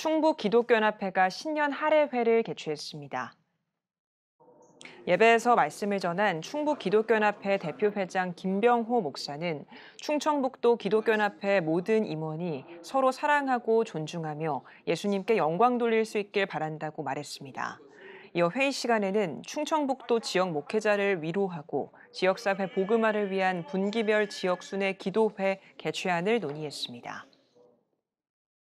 충북 기독교연합회가 신년 할애회를 개최했습니다. 예배에서 말씀을 전한 충북 기독교연합회 대표회장 김병호 목사는 충청북도 기독교연합회 모든 임원이 서로 사랑하고 존중하며 예수님께 영광 돌릴 수 있길 바란다고 말했습니다. 이어 회의 시간에는 충청북도 지역 목회자를 위로하고 지역사회 복음화를 위한 분기별 지역순회 기도회 개최안을 논의했습니다.